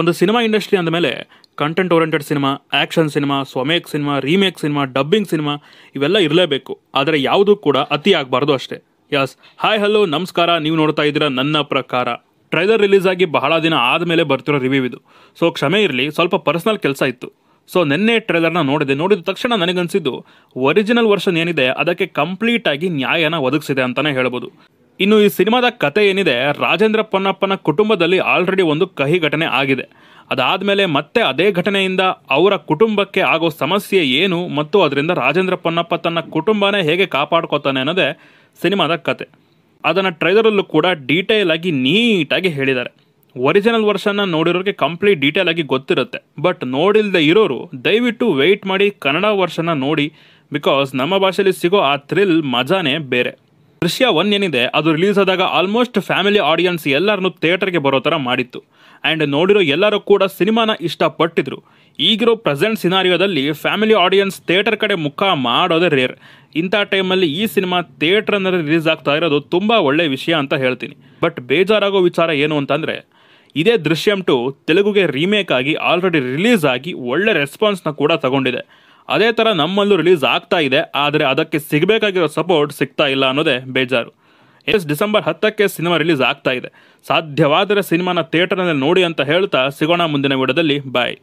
ಒಂದು cinema industry ಅಂದಮೇಲೆ content oriented cinema action cinema ಸ್ವಮೇಕ್ cinema remake cinema dubbing cinema ಇವೆಲ್ಲ ಇರಲೇಬೇಕು ಆದರೆ ಯಾವುದೂ ಕೂಡ ಅತಿ ಆಗಬಾರ್ದು ಅಷ್ಟೇ ಯಸ್ ಹಾಯ್ ಹಲೋ ನಮಸ್ಕಾರ ನೀವು ನೋಡ್ತಾ ಇದ್ದೀರಾ ನನ್ನ ಪ್ರಕಾರ ಟ್ರೈಲರ್ ರಿಲೀಸ್ ಆಗಿ ಬಹಳ ದಿನ ಆದಮೇಲೆ ಬರ್ತಿರೋ ರಿವ್ಯೂ ಇದು ಸೊ ಕ್ಷಮೆ ಇರಲಿ ಸ್ವಲ್ಪ ಪರ್ಸನಲ್ ಕೆಲಸ ಇತ್ತು ಸೊ ನಿನ್ನೆ ಟ್ರೈಲರ್ನ ನೋಡಿದೆ ನೋಡಿದ ತಕ್ಷಣ ನನಗನ್ಸಿದ್ದು ಒರಿಜಿನಲ್ ವರ್ಷನ್ ಏನಿದೆ ಅದಕ್ಕೆ ಕಂಪ್ಲೀಟ್ ಆಗಿ ನ್ಯಾಯನ ಒದಗಿಸಿದೆ ಅಂತಲೇ ಹೇಳ್ಬೋದು ಇನ್ನು ಈ ಸಿನಿಮಾದ ಕತೆ ಏನಿದೆ ರಾಜೇಂದ್ರ ಪೊನ್ನಪ್ಪನ ಕುಟುಂಬದಲ್ಲಿ ಆಲ್ರೆಡಿ ಒಂದು ಕಹಿ ಘಟನೆ ಆಗಿದೆ ಅದಾದಮೇಲೆ ಮತ್ತೆ ಅದೇ ಘಟನೆಯಿಂದ ಅವರ ಕುಟುಂಬಕ್ಕೆ ಆಗೋ ಸಮಸ್ಯೆ ಏನು ಮತ್ತು ಅದರಿಂದ ರಾಜೇಂದ್ರ ಪೊನ್ನಪ್ಪ ತನ್ನ ಕುಟುಂಬನೇ ಹೇಗೆ ಕಾಪಾಡ್ಕೋತಾನೆ ಅನ್ನೋದೇ ಸಿನಿಮಾದ ಕತೆ ಅದನ್ನು ಟ್ರೈಲರಲ್ಲೂ ಕೂಡ ಡೀಟೇಲ್ ಆಗಿ ನೀಟಾಗಿ ಹೇಳಿದ್ದಾರೆ ಒರಿಜಿನಲ್ ವರ್ಷನ್ನ ನೋಡಿರೋರಿಗೆ ಕಂಪ್ಲೀಟ್ ಡೀಟೇಲ್ ಆಗಿ ಗೊತ್ತಿರುತ್ತೆ ಬಟ್ ನೋಡಿಲ್ಲದೆ ಇರೋರು ದಯವಿಟ್ಟು ವೆಯ್ಟ್ ಮಾಡಿ ಕನ್ನಡ ವರ್ಷನ್ನ ನೋಡಿ ಬಿಕಾಸ್ ನಮ್ಮ ಭಾಷೆಯಲ್ಲಿ ಸಿಗೋ ಆ ಥ್ರಿಲ್ ಮಜಾನೇ ಬೇರೆ ದೃಶ್ಯ ಒನ್ ಏನಿದೆ ಅದು ರಿಲೀಸ್ ಆದಾಗ ಆಲ್ಮೋಸ್ಟ್ ಫ್ಯಾಮಿಲಿ ಆಡಿಯನ್ಸ್ ಎಲ್ಲರನ್ನು ಥಿಯೇಟರ್ಗೆ ಬರೋ ಥರ ಮಾಡಿತ್ತು ಆ್ಯಂಡ್ ನೋಡಿರೋ ಎಲ್ಲರೂ ಕೂಡ ಸಿನಿಮಾನ ಇಷ್ಟಪಟ್ಟಿದ್ರು ಈಗಿರೋ ಪ್ರೆಸೆಂಟ್ ಸಿನಾರಿಯೋದಲ್ಲಿ ಫ್ಯಾಮಿಲಿ ಆಡಿಯನ್ಸ್ ಥಿಯೇಟರ್ ಕಡೆ ಮುಖ ಮಾಡೋದೇ ರೇರ್ ಇಂಥ ಟೈಮಲ್ಲಿ ಈ ಸಿನಿಮಾ ಥಿಯೇಟ್ರನಲ್ಲಿ ರಿಲೀಸ್ ಆಗ್ತಾ ಇರೋದು ತುಂಬ ಒಳ್ಳೆಯ ವಿಷಯ ಅಂತ ಹೇಳ್ತೀನಿ ಬಟ್ ಬೇಜಾರಾಗೋ ವಿಚಾರ ಏನು ಅಂತಂದರೆ ಇದೇ ದೃಶ್ಯಂ ಟು ತೆಲುಗುಗೆ ರೀಮೇಕ್ ಆಗಿ ಆಲ್ರೆಡಿ ರಿಲೀಸ್ ಆಗಿ ಒಳ್ಳೆ ರೆಸ್ಪಾನ್ಸ್ನ ಕೂಡ ತಗೊಂಡಿದೆ ಅದೇ ಥರ ನಮ್ಮಲ್ಲೂ ರಿಲೀಸ್ ಆಗ್ತಾ ಇದೆ ಆದರೆ ಅದಕ್ಕೆ ಸಿಗಬೇಕಾಗಿರೋ ಸಪೋರ್ಟ್ ಸಿಗ್ತಾ ಇಲ್ಲ ಅನ್ನೋದೇ ಬೇಜಾರು ಎಸ್ ಡಿಸೆಂಬರ್ ಹತ್ತಕ್ಕೆ ಸಿನಿಮಾ ರಿಲೀಸ್ ಆಗ್ತಾ ಇದೆ ಸಾಧ್ಯವಾದರೆ ಸಿನಿಮಾನ ಥಿಯೇಟರ್ನಲ್ಲಿ ನೋಡಿ ಅಂತ ಹೇಳ್ತಾ ಸಿಗೋಣ ಮುಂದಿನ ವಿಡದಲ್ಲಿ ಬಾಯ್